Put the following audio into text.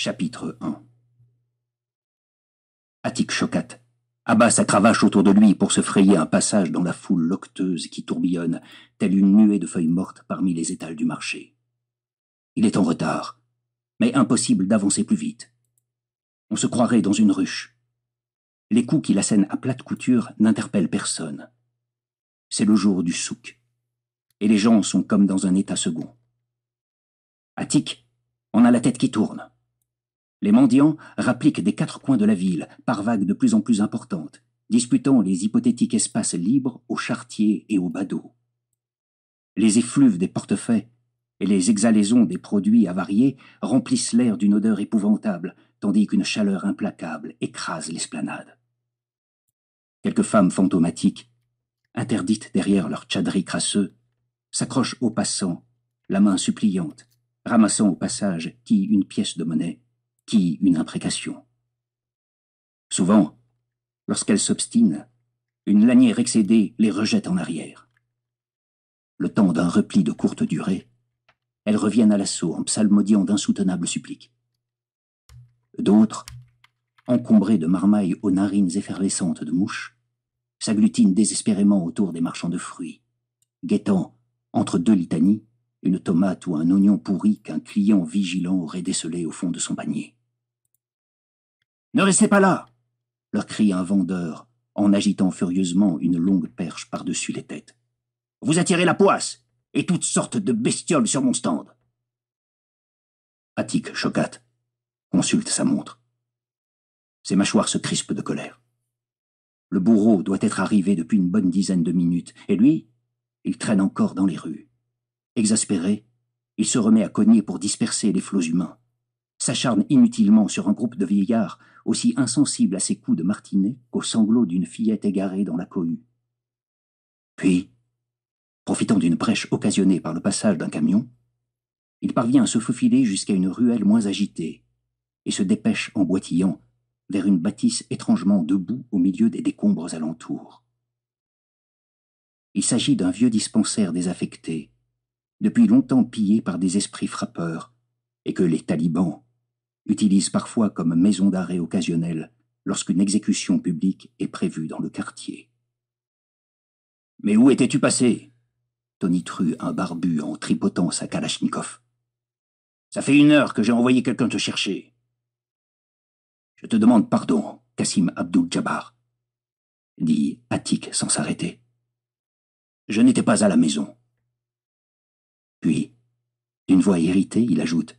Chapitre 1 Attic Chocat abat sa cravache autour de lui pour se frayer un passage dans la foule locteuse qui tourbillonne, telle une nuée de feuilles mortes parmi les étals du marché. Il est en retard, mais impossible d'avancer plus vite. On se croirait dans une ruche. Les coups qui scènent à plate couture n'interpellent personne. C'est le jour du souk, et les gens sont comme dans un état second. Attic on a la tête qui tourne. Les mendiants rappliquent des quatre coins de la ville, par vagues de plus en plus importantes, disputant les hypothétiques espaces libres aux chartiers et aux badauds. Les effluves des portefeuilles et les exhalaisons des produits avariés remplissent l'air d'une odeur épouvantable, tandis qu'une chaleur implacable écrase l'esplanade. Quelques femmes fantomatiques, interdites derrière leur tchadri crasseux, s'accrochent aux passants, la main suppliante, ramassant au passage qui une pièce de monnaie qui une imprécation. Souvent, lorsqu'elles s'obstinent, une lanière excédée les rejette en arrière. Le temps d'un repli de courte durée, elles reviennent à l'assaut en psalmodiant d'insoutenables suppliques. D'autres, encombrées de marmailles aux narines effervescentes de mouches, s'agglutinent désespérément autour des marchands de fruits, guettant, entre deux litanies, une tomate ou un oignon pourri qu'un client vigilant aurait décelé au fond de son panier. Ne restez pas là leur crie un vendeur en agitant furieusement une longue perche par-dessus les têtes. Vous attirez la poisse et toutes sortes de bestioles sur mon stand. Attic chocate, consulte sa montre. Ses mâchoires se crispent de colère. Le bourreau doit être arrivé depuis une bonne dizaine de minutes, et lui, il traîne encore dans les rues. Exaspéré, il se remet à cogner pour disperser les flots humains s'acharne inutilement sur un groupe de vieillards aussi insensibles à ses coups de martinet qu'aux sanglots d'une fillette égarée dans la cohue. Puis, profitant d'une brèche occasionnée par le passage d'un camion, il parvient à se faufiler jusqu'à une ruelle moins agitée et se dépêche en boitillant vers une bâtisse étrangement debout au milieu des décombres alentours. Il s'agit d'un vieux dispensaire désaffecté, depuis longtemps pillé par des esprits frappeurs, et que les talibans, utilise parfois comme maison d'arrêt occasionnelle lorsqu'une exécution publique est prévue dans le quartier. Mais où étais-tu passé tru un barbu en tripotant sa kalachnikov. Ça fait une heure que j'ai envoyé quelqu'un te chercher. Je te demande pardon, Kassim Abdul Jabbar, dit Attik sans s'arrêter. Je n'étais pas à la maison. Puis, d'une voix irritée, il ajoute